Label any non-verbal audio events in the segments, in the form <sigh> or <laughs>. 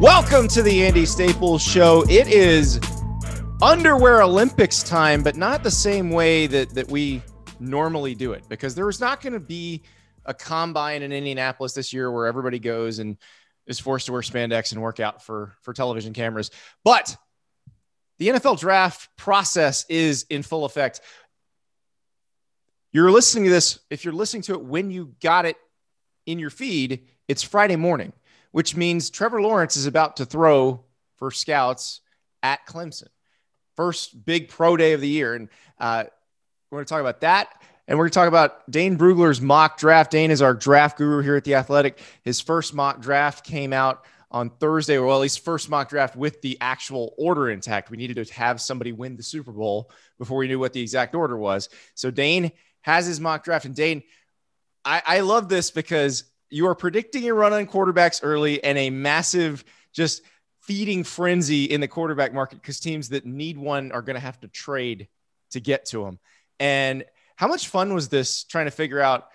Welcome to the Andy Staples Show. It is underwear Olympics time, but not the same way that, that we normally do it because there's not going to be a combine in Indianapolis this year where everybody goes and is forced to wear spandex and work out for, for television cameras. But the NFL draft process is in full effect. You're listening to this. If you're listening to it when you got it in your feed, it's Friday morning which means Trevor Lawrence is about to throw for scouts at Clemson. First big pro day of the year. And uh, we're going to talk about that. And we're going to talk about Dane Brugler's mock draft. Dane is our draft guru here at The Athletic. His first mock draft came out on Thursday, or well, at least first mock draft with the actual order intact. We needed to have somebody win the Super Bowl before we knew what the exact order was. So Dane has his mock draft. And Dane, I, I love this because you are predicting a run on quarterbacks early and a massive just feeding frenzy in the quarterback market because teams that need one are going to have to trade to get to them. And how much fun was this trying to figure out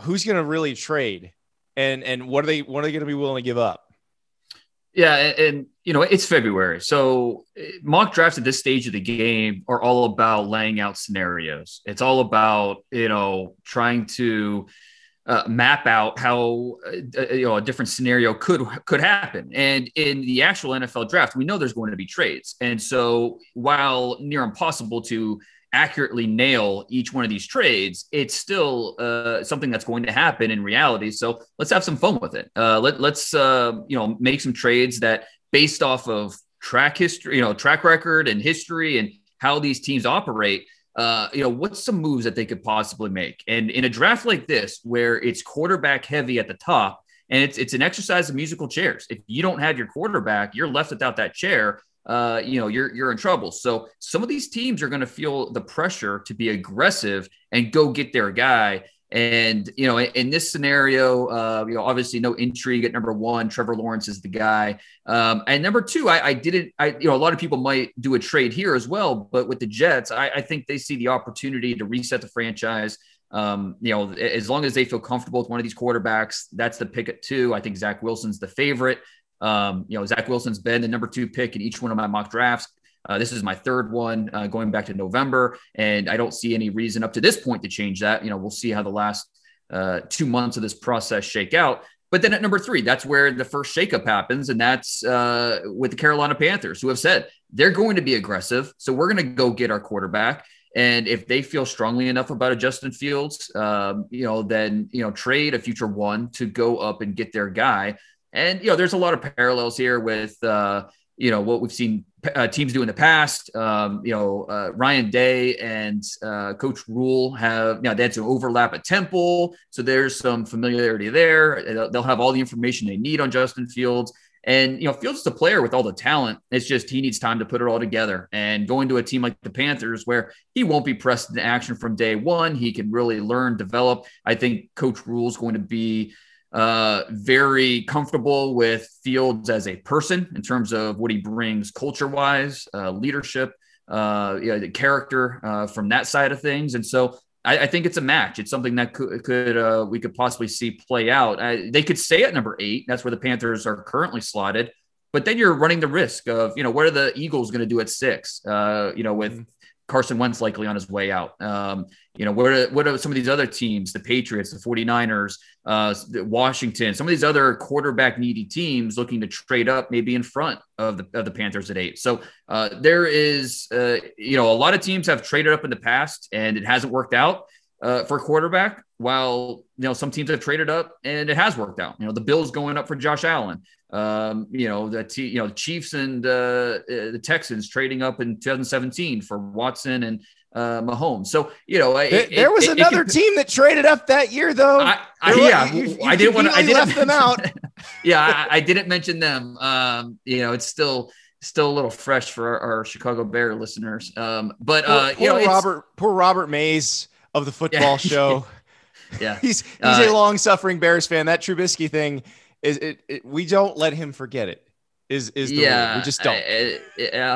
who's going to really trade and and what are they what are they going to be willing to give up? Yeah, and, and, you know it's February, so eh, mock drafts at this stage of the game are all about laying out scenarios. It's all about you know trying to uh, map out how uh, uh, you know a different scenario could could happen. And in the actual NFL draft, we know there's going to be trades. And so while near impossible to accurately nail each one of these trades, it's still uh, something that's going to happen in reality. So let's have some fun with it. Uh, let, let's uh, you know make some trades that based off of track history, you know, track record and history and how these teams operate uh, you know, what's some moves that they could possibly make? And in a draft like this, where it's quarterback heavy at the top, and it's it's an exercise of musical chairs. If you don't have your quarterback, you're left without that chair. Uh, you know, you're you're in trouble. So some of these teams are going to feel the pressure to be aggressive and go get their guy. And you know, in, in this scenario, uh, you know, obviously no intrigue at number one. Trevor Lawrence is the guy, um, and number two, I, I, didn't. I you know, a lot of people might do a trade here as well, but with the Jets, I, I think they see the opportunity to reset the franchise. Um, you know, as long as they feel comfortable with one of these quarterbacks, that's the pick at two. I think Zach Wilson's the favorite. Um, you know, Zach Wilson's been the number two pick in each one of my mock drafts. Uh, this is my third one uh, going back to November, and I don't see any reason up to this point to change that. You know, we'll see how the last uh, two months of this process shake out. But then at number three, that's where the first shakeup happens, and that's uh, with the Carolina Panthers, who have said they're going to be aggressive. So we're going to go get our quarterback. And if they feel strongly enough about a Justin Fields, um, you know, then you know trade a future one to go up and get their guy. And you know, there's a lot of parallels here with uh, you know what we've seen uh, teams do in the past. Um, you know, uh, Ryan Day and uh, Coach Rule have now they had to overlap at Temple, so there's some familiarity there. They'll, have all the information they need on Justin Fields, and you know, Fields is a player with all the talent. It's just he needs time to put it all together. And going to a team like the Panthers, where he won't be pressed into action from day one, he can really learn, develop. I think Coach Rule is going to be uh, very comfortable with Fields as a person in terms of what he brings culture wise, uh, leadership, uh, you know, the character uh, from that side of things. And so I, I think it's a match. It's something that could, could uh, we could possibly see play out. I, they could stay at number eight. That's where the Panthers are currently slotted. But then you're running the risk of, you know, what are the Eagles going to do at six? Uh, you know, with mm-hmm. Carson Wentz likely on his way out. Um, you know, what are, what are some of these other teams, the Patriots, the 49ers, uh, Washington, some of these other quarterback needy teams looking to trade up maybe in front of the, of the Panthers at eight. So uh, there is, uh, you know, a lot of teams have traded up in the past and it hasn't worked out uh, for quarterback while you know some teams have traded up and it has worked out. You know the Bills going up for Josh Allen. Um, you know the t- you know the Chiefs and uh, uh the Texans trading up in 2017 for Watson and uh, Mahomes. So you know it, there, there was it, another it, team that traded up that year though. I, I yeah, you, you, I didn't want to. I didn't left them out. <laughs> yeah, I, I, didn't mention them. Um, you know it's still still a little fresh for our, our Chicago Bear listeners. Um, but poor, uh, you know poor Robert, poor Robert Mays of the football yeah. <laughs> show. Yeah, <laughs> he's he's uh, a long suffering Bears fan. That Trubisky thing is it, it, We don't let him forget it. Is is yeah? We just don't. I,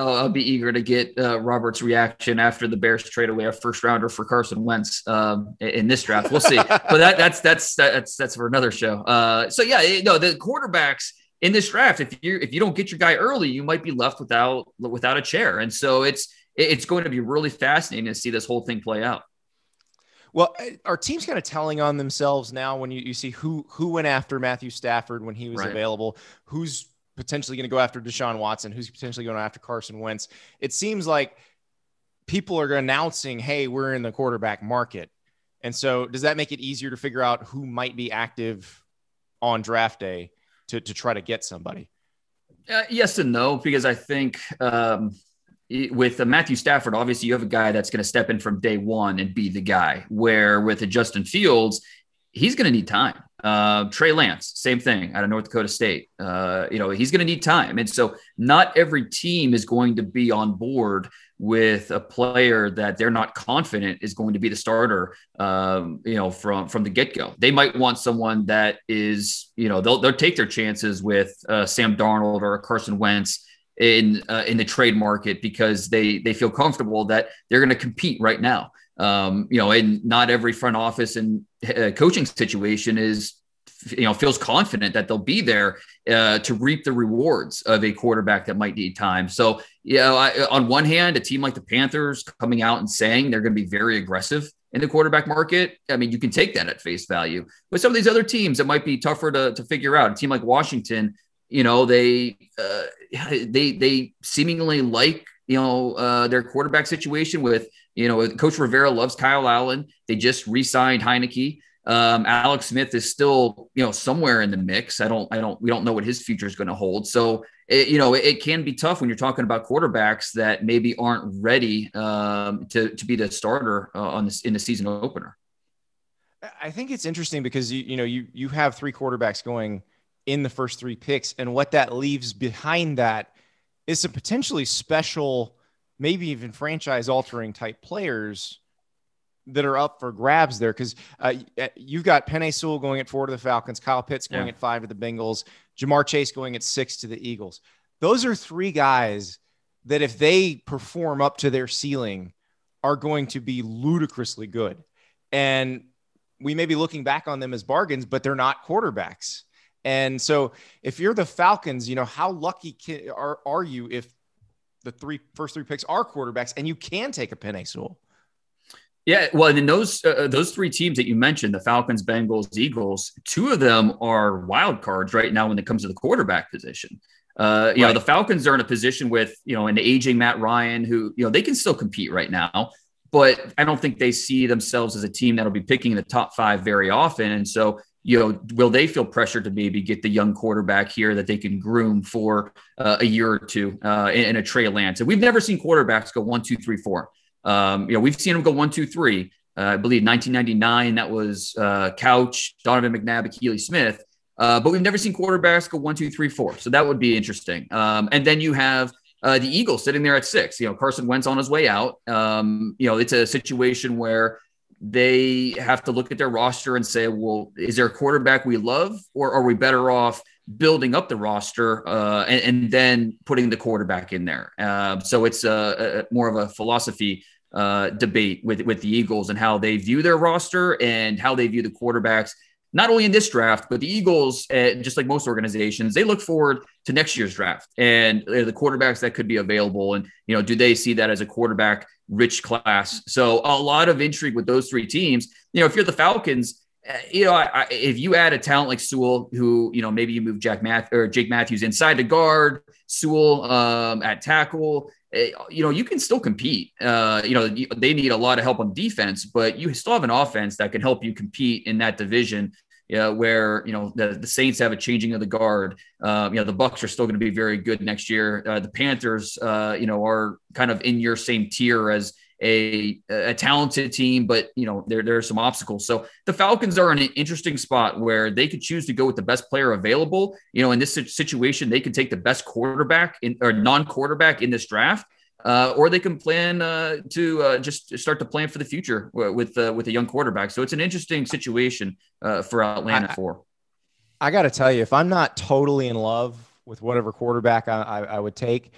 will be eager to get uh, Robert's reaction after the Bears trade away a first rounder for Carson Wentz um, in this draft. We'll see. <laughs> but that, that's that's that's that's for another show. Uh, so yeah, no, the quarterbacks in this draft, if you if you don't get your guy early, you might be left without without a chair. And so it's it's going to be really fascinating to see this whole thing play out. Well, eh, are teams kind of telling on themselves now when you, you see who who went after Matthew Stafford when he was right. available, who's potentially going to go after Deshaun Watson, who's potentially going after Carson Wentz? It seems like people are announcing, "Hey, we're in the quarterback market," and so does that make it easier to figure out who might be active on draft day to to try to get somebody? Uh, yes and no, because I think. Um, with uh, Matthew Stafford, obviously you have a guy that's going to step in from day one and be the guy. Where with a Justin Fields, he's going to need time. Uh, Trey Lance, same thing out of North Dakota State. Uh, you know, he's going to need time. And so not every team is going to be on board with a player that they're not confident is going to be the starter, um, you know, from, from the get go. They might want someone that is, you know, they'll, they'll take their chances with uh, Sam Darnold or Carson Wentz in uh, in the trade market because they they feel comfortable that they're going to compete right now. Um, you know, and not every front office and uh, coaching situation is you know feels confident that they'll be there uh, to reap the rewards of a quarterback that might need time. So you know, I, on one hand, a team like the Panthers coming out and saying they're going to be very aggressive in the quarterback market, I mean, you can take that at face value. But some of these other teams that might be tougher to, to figure out, a team like Washington you know they uh, they they seemingly like you know uh, their quarterback situation with you know Coach Rivera loves Kyle Allen. They just re-signed Heineke. Um, Alex Smith is still you know somewhere in the mix. I don't I don't we don't know what his future is going to hold. So it, you know it, it, can be tough when you're talking about quarterbacks that maybe aren't ready um, to to be the starter uh, on this in the season opener. I think it's interesting because you you know you you have three quarterbacks going in the first three picks. And what that leaves behind that is some potentially special, maybe even franchise altering type players that are up for grabs there. Cause uh, uh you've got Penny Sewell going at four to the Falcons, Kyle Pitts going yeah. at five to the Bengals, Jamar Chase going at six to the Eagles. Those are three guys that if they perform up to their ceiling are going to be ludicrously good. And we may be looking back on them as bargains, but they're not quarterbacks. And so if you're the Falcons, you know, how lucky can, are, are you if the three first three picks are quarterbacks and you can take a Penny Sewell? Yeah, well, and then those uh, uh, those three teams that you mentioned, the Falcons, Bengals, Eagles, two of them are wild cards right now when it comes to the quarterback position. Uh, you right. know, the Falcons are in a position with you know an aging Matt Ryan, who you know they can still compete right now, but I don't think they see themselves as a team that'll be picking the top five very often. And so you know, will they feel pressure to maybe get the young quarterback here that they can groom for uh, a year or two uh, in, in, a Trey Lance? And we've never seen quarterbacks go one, two, three, four. Um, you know, we've seen them go one, two, three. Uh, I believe 1999, that was uh, Couch, Donovan McNabb, Keely Smith. Uh, but we've never seen quarterbacks go one, two, three, four. So that would be interesting. Um, and then you have uh, the Eagles sitting there at six. You know, Carson Wentz on his way out. Um, you know, it's a situation where they have to look at their roster and say, well, is there a quarterback we love, or are we better off building up the roster uh, and, and, then putting the quarterback in there? Uh, so it's a, a, more of a philosophy uh, debate with with the Eagles and how they view their roster and how they view the quarterbacks. Not only in this draft, but the Eagles, uh, just like most organizations, they look forward to next year's draft and uh, the quarterbacks that could be available. And you know, do they see that as a quarterback rich class. So a lot of intrigue with those three teams. You know, if you're the Falcons, eh, you know, I, I, if you add a talent like Sewell, who you know maybe you move Jack Math or Jake Matthews inside to guard, Sewell um, at tackle, eh, you know, you can still compete. Uh, you know, they need a lot of help on defense, but you still have an offense that can help you compete in that division you know, where you know the, the, Saints have a changing of the guard. Um, you know, the Bucks are still going to be very good next year. Uh, the Panthers, uh, you know, are kind of in your same tier as a a talented team, but you know there there are some obstacles. So the Falcons are in an interesting spot where they could choose to go with the best player available. You know, in this situation, they could take the best quarterback in, or non quarterback in this draft uh, or they can plan uh, to uh, just start to plan for the future with uh, with a young quarterback. So it's an interesting situation uh, for Atlanta. I, for I got to tell you, if I'm not totally in love with whatever quarterback I, I, I would take,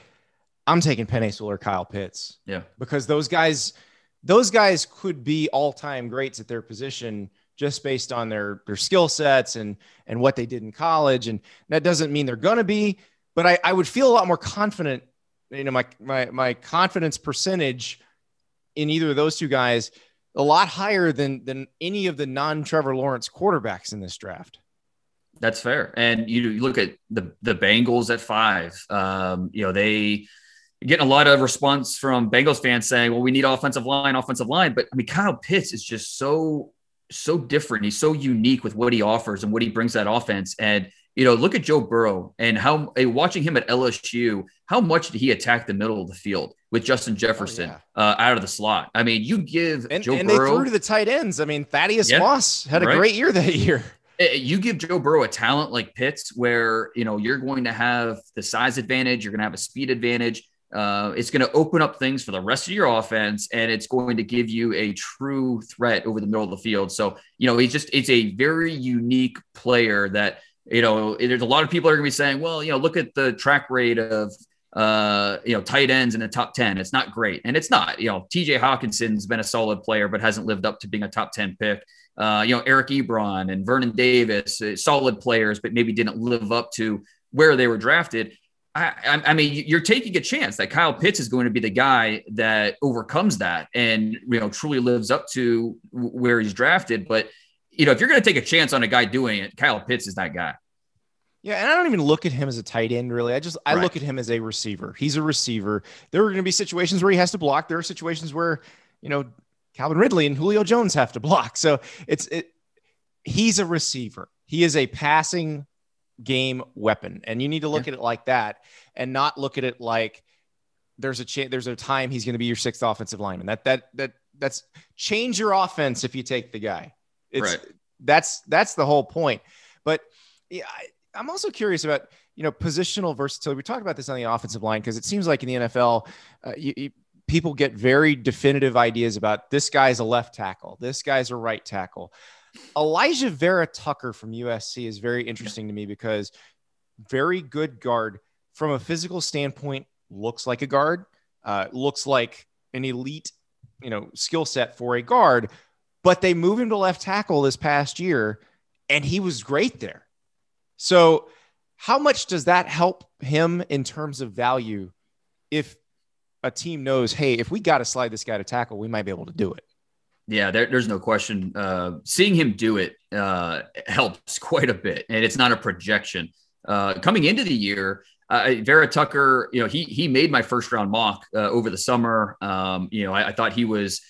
I'm taking Penn Sewell or Kyle Pitts. Yeah, because those guys, those guys could be all time greats at their position just based on their their skill sets and and what they did in college. And that doesn't mean they're gonna be, but I, I would feel a lot more confident you know my my my confidence percentage in either of those two guys a lot higher than than any of the non Trevor Lawrence quarterbacks in this draft. That's fair, and you, you look at the the Bengals at five. Um, you know they getting a lot of response from Bengals fans saying, "Well, we need offensive line, offensive line." But I mean, Kyle Pitts is just so so different. He's so unique with what he offers and what he brings that offense, and you know, look at Joe Burrow and how eh, watching him at LSU, how much did he attack the middle of the field with Justin oh, Jefferson oh, yeah. uh, out of the slot? I mean, you give and, Joe and Burrow, they threw to the tight ends. I mean, Thaddeus yeah, Moss had a right? great year that year. <laughs> Eh, you give Joe Burrow a talent like Pitts, where you know you're going to have the size advantage, you're going to have a speed advantage. Uh, it's going to open up things for the rest of your offense, and it's going to give you a true threat over the middle of the field. So, you know, he's just it's a very unique player that you know, there's a lot of people are going to be saying, well, you know, look at the track rate of, uh, you know, tight ends in the top 10. It's not great. And it's not, you know, TJ Hawkinson's been a solid player, but hasn't lived up to being a top 10 pick. Uh, you know, Eric Ebron and Vernon Davis, uh, solid players, but maybe didn't live up to where they were drafted. I, I, mean, you're taking a chance that Kyle Pitts is going to be the guy that overcomes that and, you know, truly lives up to where he's drafted. But you know, if you're going to take a chance on a guy doing it, Kyle Pitts is that guy. Yeah, and I don't even look at him as a tight end, really. I just I right. look at him as a receiver. He's a receiver. There are going to be situations where he has to block. There are situations where, you know, Calvin Ridley and Julio Jones have to block. So it's it. He's a receiver. He is a passing game weapon, and you need to look yeah. at it like that, and not look at it like there's a chance. there's a time he's going to be your sixth offensive lineman. That that that that's change your offense if you take the guy. It's right. that's that's the whole point. But yeah, I, am also curious about you know positional versatility. We talked about this on the offensive line because it seems like in the NFL, uh, you, you, people get very definitive ideas about this guy's a left tackle, this guy's a right tackle. Elijah Vera Tucker from USC is very interesting to me because very good guard from a physical standpoint looks like a guard, uh, looks like an elite, you know, skill set for a guard, but they moved him to left tackle this past year and he was great there. So, how much does that help him in terms of value if a team knows, hey, if we got to slide this guy to tackle, we might be able to do it? Yeah, there, there's no question. Uh, seeing him do it uh, helps <laughs> quite a bit, and it's not a projection. Uh, coming into the year, Vera Tucker, you know, he he made my first round mock uh, over the summer. Um, you know, I, I thought he was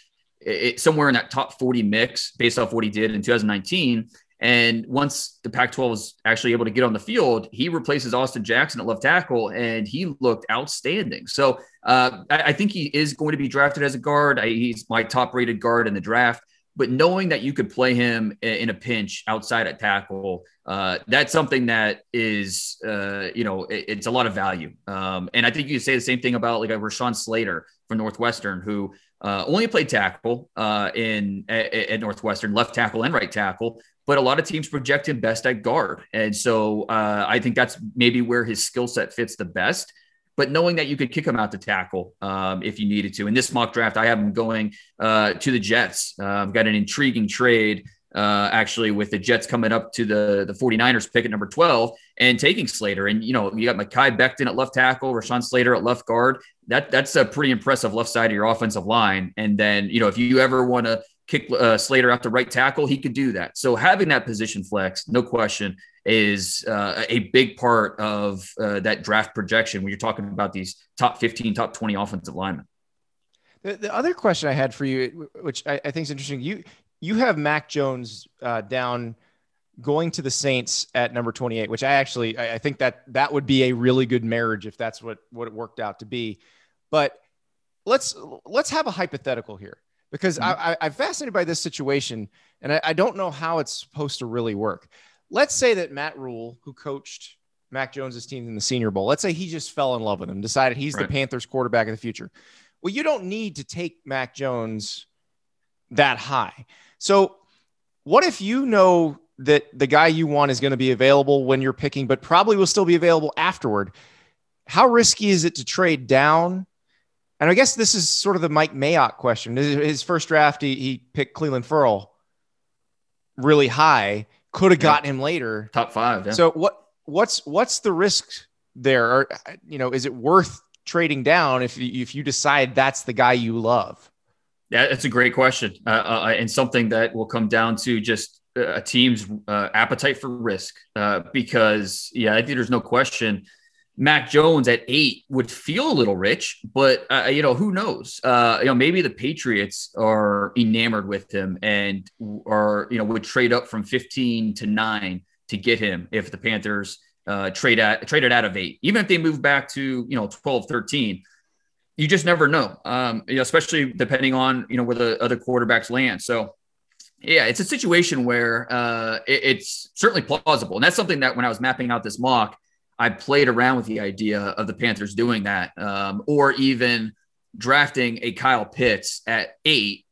it, somewhere in that top 40 mix based off what he did in 2019. And once the Pac 12 was actually able to get on the field, he replaces Austin Jackson at left tackle and he looked outstanding. So uh, I, I, think he is going to be drafted as a guard. I, he's my top rated guard in the draft but knowing that you could play him in a pinch outside at tackle, uh, that's something that is, uh, you know, it, it's a lot of value. Um, and I think you say the same thing about like a Rashawn Slater from Northwestern, who uh, only played tackle uh, in at, at, Northwestern, left tackle and right tackle. But a lot of teams project him best at guard, and so uh, I think that's maybe where his skill set fits the best but knowing that you could kick him out to tackle um, if you needed to. In this mock draft, I have him going uh, to the Jets. Uh, um, I've got an intriguing trade. Uh, actually, with the Jets coming up to the, the 49ers pick at number 12 and taking Slater. And, you know, you got Makai Becton at left tackle, Rashawn Slater at left guard. That That's a pretty impressive left side of your offensive line. And then, you know, if you ever want to kick uh, Slater out to right tackle, he could do that. So having that position flex, no question, is uh, a big part of uh, that draft projection when you're talking about these top 15, top 20 offensive linemen. The, the other question I had for you, which I, I think is interesting, you you have Mac Jones uh, down going to the Saints at number 28, which I actually I, I think that that would be a really good marriage if that's what what it worked out to be. But let's let's have a hypothetical here because mm-hmm. I, am fascinated by this situation and I, I, don't know how it's supposed to really work. Let's say that Matt Rule, who coached Mac Jones's team in the Senior Bowl, let's say he just fell in love with him, decided he's right. the Panthers quarterback of the future. Well, you don't need to take Mac Jones that high. So, what if you know that the guy you want is going to be available when you're picking, but probably will still be available afterward? How risky is it to trade down and I guess this is sort of the Mike Mayock question. His first draft, he, he picked Cleveland Furl really high. Could have yeah. gotten him later. Top five. Yeah. So what what's what's the risk there? Or you know, is it worth trading down if you, if you decide that's the guy you love? Yeah, that's a great question, uh, uh, uh and something that will come down to just uh, a team's uh, appetite for risk. Uh, because yeah, I think there's no question Mac Jones at eight would feel a little rich, but uh, you know who knows? Uh, you know maybe the Patriots are enamored with him and are you know would trade up from fifteen to nine to get him if the Panthers uh, trade at traded out of eight, even if they move back to you know 12, 13. You just never know, um, you know, especially depending on you know where the other quarterbacks land. So yeah, it's a situation where uh, it, it's certainly plausible, and that's something that when I was mapping out this mock. I played around with the idea of the Panthers doing that, um, or even drafting a Kyle Pitts at eight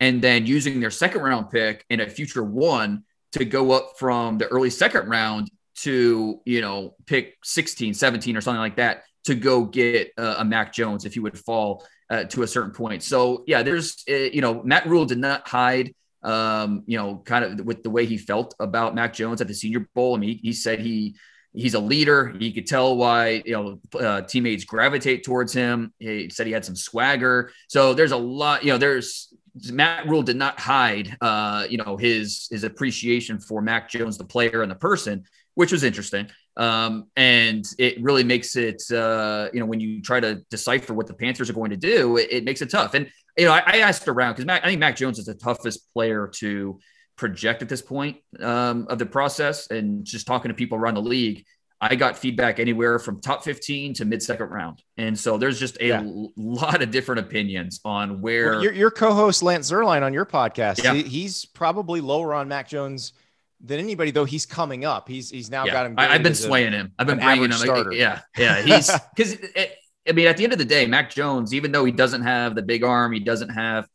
and then using their second round pick in a future one to go up from the early second round to, you know, pick 16, 17 or something like that to go get uh, a Mac Jones if he would fall uh, to a certain point. So, yeah, there's, uh, you know, Matt Rule did not hide um, you know, kind of with the way he felt about Mac Jones at the Senior Bowl. I mean, he, he said he he's a leader. He could tell why you know uh, teammates gravitate towards him. He said he had some swagger. So there's a lot. You know, there's Matt Rule did not hide. Uh, you know his his appreciation for Mac Jones, the player and the person, which was interesting. Um, and it really makes it uh, you know when you try to decipher what the Panthers are going to do, it, it makes it tough. And you know I, I asked around because I think Mac Jones is the toughest player to project at this point um, of the process and just talking to people around the league i got feedback anywhere from top 15 to mid second round and so there's just a yeah. l- lot of different opinions on where well, your, your, co-host lance zerline on your podcast yeah. he, he's probably lower on mac jones than anybody though he's coming up he's he's now yeah. got him I, have been swaying a, him i've been bringing him starter. yeah yeah he's because <laughs> i mean at the end of the day mac jones even though he doesn't have the big arm he doesn't have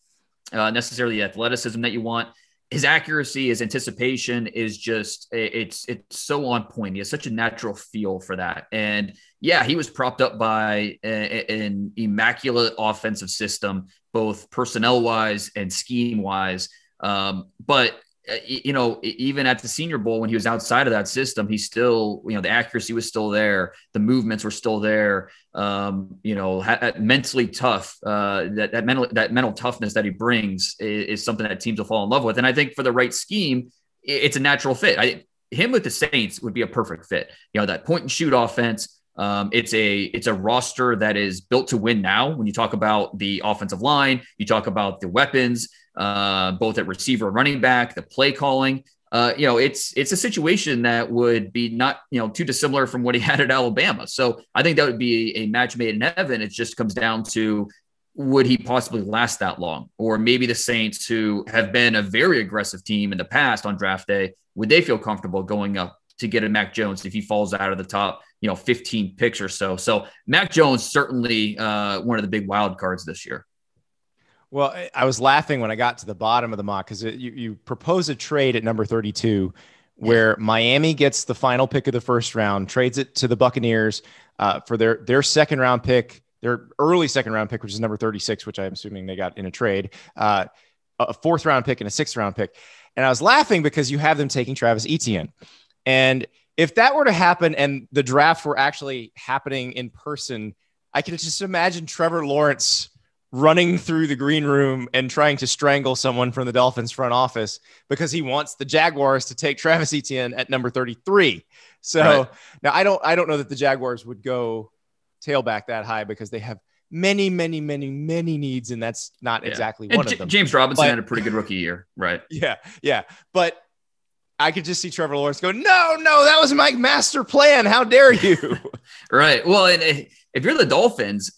uh, necessarily the athleticism that you want his accuracy, his anticipation is just it's it's so on point. He has such a natural feel for that. And yeah, he was propped up by a, a, an immaculate offensive system, both personnel wise and scheme wise. Um, but uh, you know, even at the Senior Bowl when he was outside of that system, he still, you know, the accuracy was still there, the movements were still there. Um, you know, ha- uh, mentally tough. Uh, that that mental that mental toughness that he brings is, is, something that teams will fall in love with. And I think for the right scheme, it's a natural fit. I, him with the Saints would be a perfect fit. You know, that point and shoot offense. Um, it's a it's a roster that is built to win now. When you talk about the offensive line, you talk about the weapons uh, both at receiver and running back, the play calling. Uh, you know, it's it's a situation that would be not you know too dissimilar from what he <laughs> had at Alabama. So I think that would be a match made in heaven. It just comes down to would he possibly last that long, or maybe the Saints, who have been a very aggressive team in the past on draft day, would they feel comfortable going up to get a Mac Jones if he falls out of the top you know 15 picks or so? So Mac Jones certainly uh, one of the big wild cards this year. Well, I was laughing when I got to the bottom of the mock because you, you propose a trade at number 32 where Miami gets the final pick of the first round, trades it to the Buccaneers uh, for their, their second round pick, their early second round pick, which is number 36, which I'm assuming they got in a trade, uh, a fourth round pick and a sixth round pick. And I was laughing because you have them taking Travis Etienne. And if that were to happen and the draft were actually happening in person, I could just imagine Trevor Lawrence running through the green room and trying to strangle someone from the Dolphins front office because he wants the Jaguars to take Travis Etienne at number 33. So right. now I don't I don't know that the Jaguars would go tailback that high because they have many, many, many, many needs, and that's not yeah. exactly and one J- of them. James Robinson but, had a pretty good rookie year, right? <laughs> Yeah, yeah, but I could just see Trevor Lawrence go, no, no, that was my master plan. How dare you? <laughs> right. Well, and if you're the Dolphins,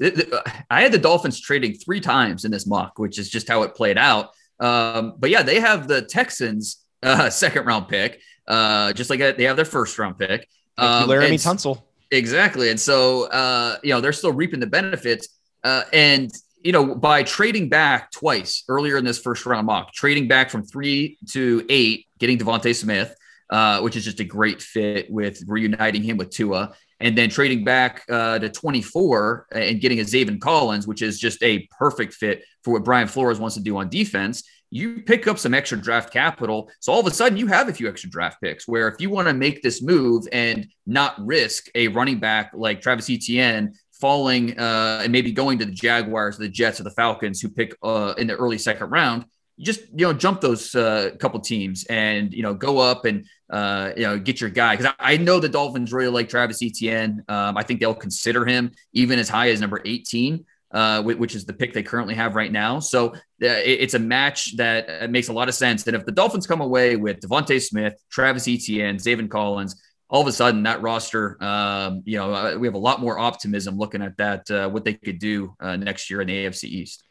I had the Dolphins trading three times in this mock, which is just how it played out. Um, but yeah, they have the Texans uh, <laughs> second round pick, uh, just like uh, they have their first round pick. Um, Laramie Tunsil. Exactly. And so, uh, you know, they're still reaping the benefits. Uh, and you know, by trading back twice earlier in this first round mock, trading back from three to eight, getting Devonte Smith, uh, which is just a great fit with reuniting him with Tua, and then trading back uh, to 24 and getting a Zaven Collins, which is just a perfect fit for what Brian Flores wants to do on defense. You pick up some extra draft capital. So all of a sudden, you have a few extra draft picks where if you want to make this move and not risk a running back like Travis Etienne falling uh, and maybe going to the Jaguars, the Jets, or the Falcons, who pick uh, in the early second round, you just you know jump those uh, couple teams and you know go up and uh, you know get your guy because I, I, know the Dolphins really like Travis Etienne. Um, I think they'll consider him even as high as number eighteen. Uh, which is the pick they currently have right now. So uh, it's a match that uh, makes a lot of sense. And if the Dolphins come away with Devonte Smith, Travis Etienne, Zayvon Collins, all of a sudden that roster, um, you know, uh, we have a lot more optimism looking at that, uh, what they could do uh, next year in the AFC East.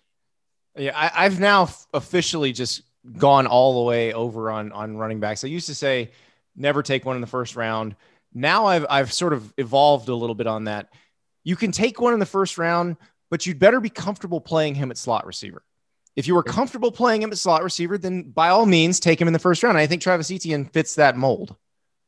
Yeah, I, I've now officially just gone all the way over on on running backs. I used to say never take one in the first round. Now I've I've sort of evolved a little bit on that. You can take one in the first round, but you'd better be comfortable playing him at slot receiver. If you were comfortable playing him at slot receiver, then by all means take him in the first round. I think Travis Etienne fits that mold.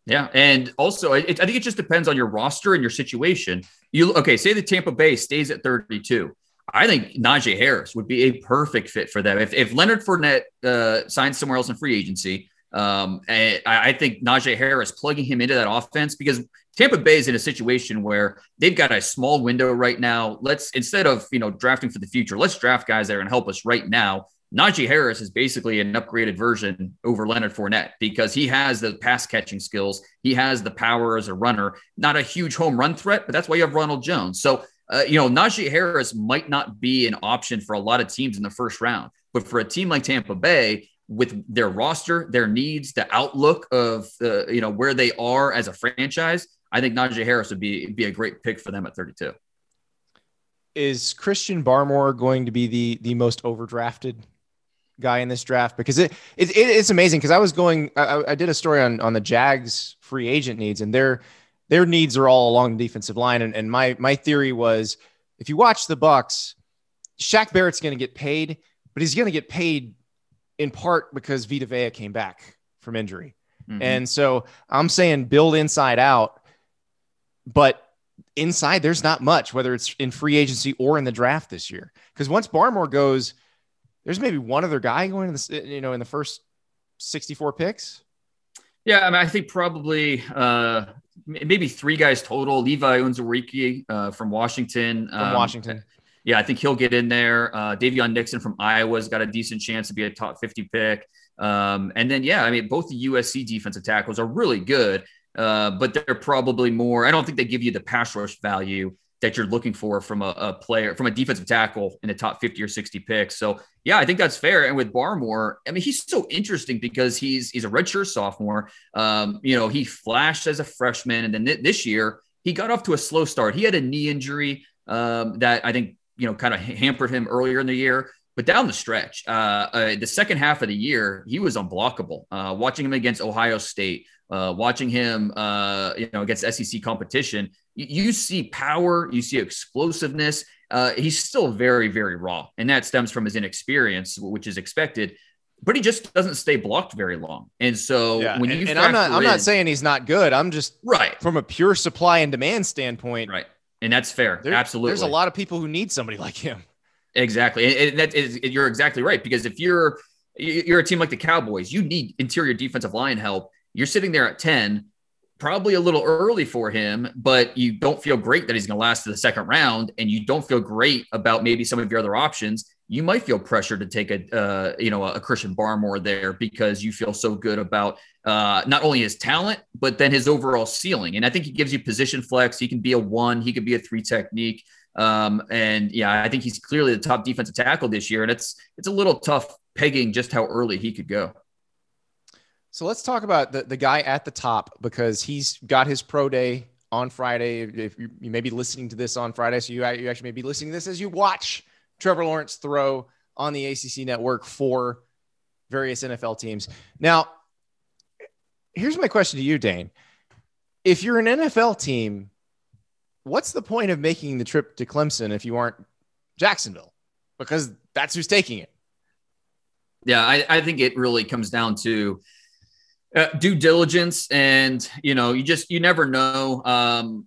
Yeah, and also it, I think it just depends on your roster and your situation. You okay? Say the Tampa Bay stays at 32. I think Najee Harris would be a perfect fit for them. If, if Leonard Fournette uh, signs somewhere else in free agency, um, I, I, think Najee Harris plugging him into that offense because Tampa Bay is in a situation where they've got a small window right now. Let's instead of you know drafting for the future, let's draft guys that are going to help us right now Najee Harris is basically an upgraded version over Leonard Fournette because he has the pass catching skills. He has the power as a runner, not a huge home run threat, but that's why you have Ronald Jones. So, uh, you know, Najee Harris might not be an option for a lot of teams in the first round, but for a team like Tampa Bay, with their roster, their needs, the outlook of uh, you know where they are as a franchise, I think Najee Harris would be be a great pick for them at 32. Is Christian Barmore going to be the the most overdrafted guy in this draft because it, it, it it's amazing because I was going I, I did a story on on the Jags free agent needs and their their needs are all along the defensive line and, and my my theory was if you watch the Bucks, Shaq Barrett's going to get paid, but he's going to get paid in part because Vita Vea came back from injury. Mm-hmm. And so I'm saying build inside out, but inside there's not much whether it's in free agency or in the draft this year because once Barmore goes – there's maybe one other guy going in the uh, you know, in the first 64 picks. Yeah, I mean, I think probably uh, maybe three guys total. Levi Unzuriki, uh from Washington. From um, Washington. Yeah, I think he'll get in there. Uh, Davion Nixon from Iowa's got a decent chance to be a top 50 pick. Um, and then, yeah, I mean, both the USC defensive tackles are really good, uh, but they're probably more. I don't think they give you the pass rush value that you're looking for from a, a, player, from a defensive tackle in the top 50 or 60 picks. So yeah, I think that's fair. And with Barmore, I mean, he's so interesting because he's, he's a redshirt sophomore. Um, you know, he flashed as a freshman and then th- this year he got off to a slow start. He had a knee injury um, that I think, you know, kind of hampered him earlier in the year, but down the stretch, uh, uh, the second half of the year, he was unblockable. Uh, watching him against Ohio State, uh, watching him, uh, you know, against SEC competition, you, see power, you see explosiveness. Uh, he's still very, very raw, and that stems from his inexperience, which is expected. But he just doesn't stay blocked very long, and so yeah. when you and I'm not, I'm in, not saying he's not good. I'm just right from a pure supply and demand standpoint, right? And that's fair, there, absolutely. There's a lot of people who need somebody like him. Exactly, and, that is you're exactly right because if you're you're a team like the Cowboys, you need interior defensive line help. You're sitting there at ten probably a little early for him, but you don't feel great that he's going to last to the second round, and you don't feel great about maybe some of your other options. You might feel pressure to take a uh, you know a Christian Barmore there because you feel so good about uh, not only his talent but then his overall ceiling. And I think he gives you position flex. He can be a one. He could be a three technique. Um, and yeah, I think he's clearly the top defensive tackle this year, and it's it's a little tough pegging just how early he could go. So let's talk about the, the guy at the top because he's got his pro day on Friday. If you, you may be listening to this on Friday, so you, you actually may be listening to this as you watch Trevor Lawrence throw on the ACC network for various NFL teams. Now, here's my question to you, Dane. If you're an NFL team, what's the point of making the trip to Clemson if you aren't Jacksonville? Because that's who's taking it. Yeah, I, I think it really comes down to uh, due diligence and you know you just you never know um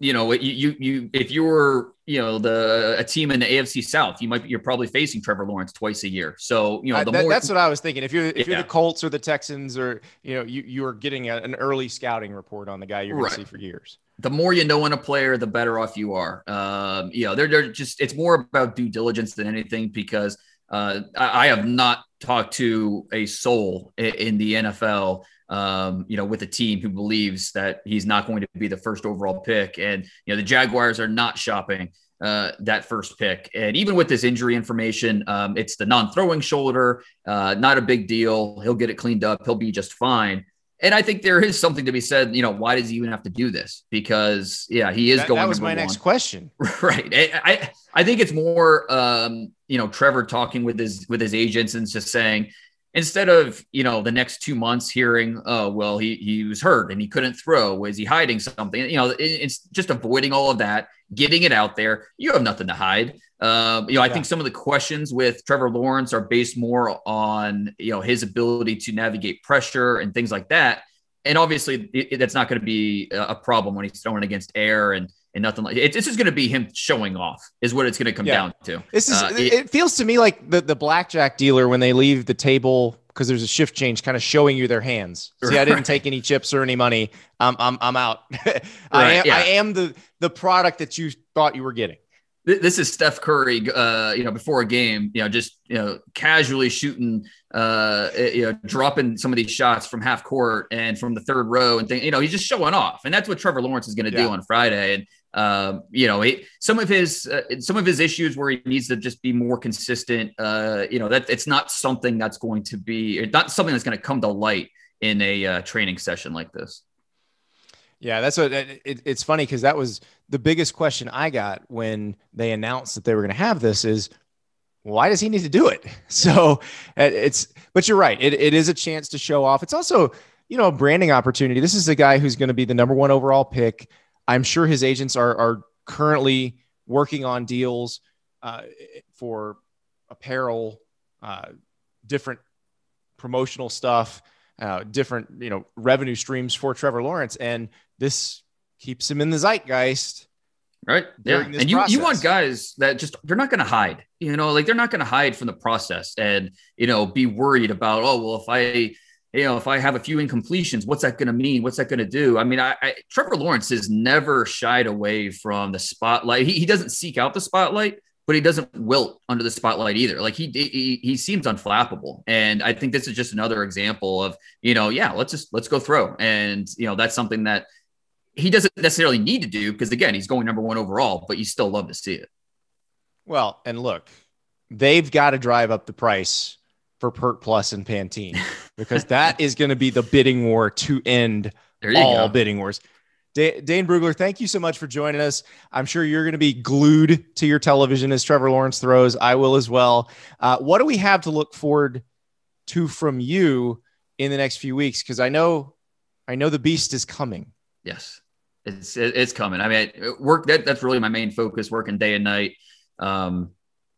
you know you you if you were you know the a team in the AFC South you might you're probably facing Trevor Lawrence twice a year so you know uh, that, more, that's what I was thinking if you're if yeah. you're the Colts or the Texans or you know you you're getting a, an early scouting report on the guy you're going right. to see for years the more you know on a player the better off you are um you know they're, they're just it's more about due diligence than anything because uh, I, have not talked to a soul in, the NFL. Um, you know, with a team who believes that he's not going to be the first overall pick, and you know the Jaguars are not shopping uh, that first pick. And even with this injury information, um, it's the non throwing shoulder, uh, not a big deal. He'll get it cleaned up, he'll be just fine. And I think there is something to be said. You know, why does he even have to do this? Because yeah, he is that, going. That was my one. next question. <laughs> right. I, I, I think it's more um, you know Trevor talking with his with his agents and just saying instead of you know the next two months hearing oh well he he was hurt and he couldn't throw was he hiding something you know it, it's just avoiding all of that getting it out there you have nothing to hide uh, you know, I yeah. think some of the questions with Trevor Lawrence are based more on you know his ability to navigate pressure and things like that. And obviously, it, that's not going to be a problem when he's throwing against air and and nothing like it. It's just going to be him showing off, is what it's going to come yeah. down to. This is uh, it, it, feels to me like the the blackjack dealer when they leave the table because there's a shift change, kind of showing you their hands. <laughs> See, right. I didn't take any chips or any money. I'm I'm I'm out. <laughs> right, I am yeah. I am the the product that you thought you were getting this is Steph Curry, uh, you know, before a game, you know, just you know, casually shooting, uh, eh, you know, dropping some of these shots from half court and from the third row, and thing, you know, he's just showing off, and that's what Trevor Lawrence is going to yeah. do on Friday. And um, you know, he, some of his uh, some of his issues where he needs to just be more consistent. Uh, you know, that it's not something that's going to be, not something that's going to come to light in a uh, training session like this. Yeah, that's what it, it's funny because that was the biggest question I got when they announced that they were going to have this is why does he need to do it? <laughs> So uh, it's, but you're right. It, it is a chance to show off. It's also, you know, a branding opportunity. This is a guy who's going to be the number one overall pick. I'm sure his agents are, are currently working on deals uh, for apparel, uh, different promotional stuff. Uh, different you know revenue streams for Trevor Lawrence, and this keeps him in the zeitgeist. Right. Yeah. And you, you want guys that just they're not going to hide. You know, like they're not going to hide from the process and you know be worried about oh well if I you know if I have a few incompletions what's that going to mean what's that going to do I mean I, I, Trevor Lawrence has never shied away from the spotlight. He, he doesn't seek out the spotlight but he doesn't wilt under the spotlight either. Like he, he he seems unflappable, and I think this is just another example of you know yeah let's just let's go throw, and you know that's something that he doesn't necessarily need to do because again he's going number one overall, but you still love to see it. Well, and look, they've got to drive up the price for Pert Plus and Pantene because <laughs> that is going to be the bidding war to end all go. bidding wars. Dane Brugler, thank you so much for joining us. I'm sure you're going to be glued to your television as Trevor Lawrence throws. I will as well. Uh, what do we have to look forward to from you in the next few weeks? Because I know, I know the beast is coming. Yes, it's it's coming. I mean, work that that's really my main focus, working day and night. Um,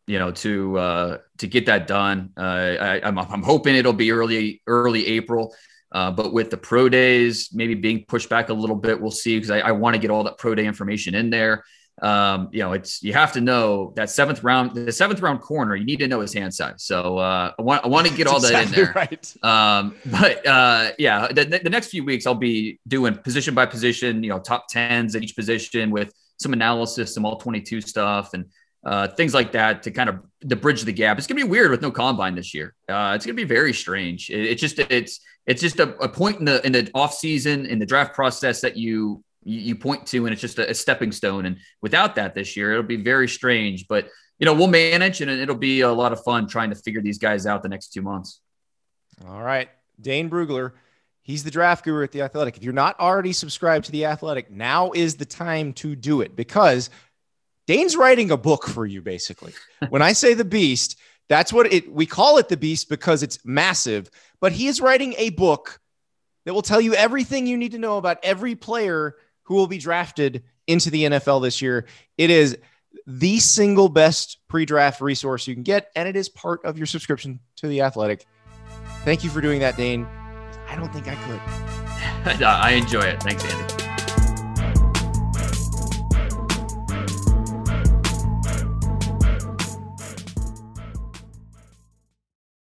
you know, to uh, to get that done. Uh, I, I'm, I'm hoping it'll be early early April. Uh, but with the pro days maybe being pushed back a little bit, we'll see because I, I want to get all that pro day information in there. Um, you know, it's you have to know that seventh round, the seventh round corner, you need to know his hand size. So uh, I want I want to get all that exactly in there. <laughs> Right. Um, but uh, yeah, the, the next few weeks I'll be doing position by position, you know, top tens at each position with some analysis, some all twenty two stuff, and uh, things like that to kind of to bridge the gap. It's gonna be weird with no combine this year. Uh, it's gonna be very strange. It, it's just it's it's just a, a point in the in the off season in the draft process that you you, point to, and it's just a, a, stepping stone. And without that this year, it'll be very strange. But you know, we'll manage, and it'll be a lot of fun trying to figure these guys out the next two months. All right, Dane Brugler, he's the draft guru at the Athletic. If you're not already subscribed to the Athletic, now is the time to do it because Dane's writing a book for you. Basically, when I say the Beast. That's what it we call it the beast because it's massive, but he is writing a book that will tell you everything you need to know about every player who will be drafted into the NFL this year. It is the single best pre-draft resource you can get and it is part of your subscription to The Athletic. Thank you for doing that, Dane. I don't think I could. <laughs> I enjoy it. Thanks, Andy.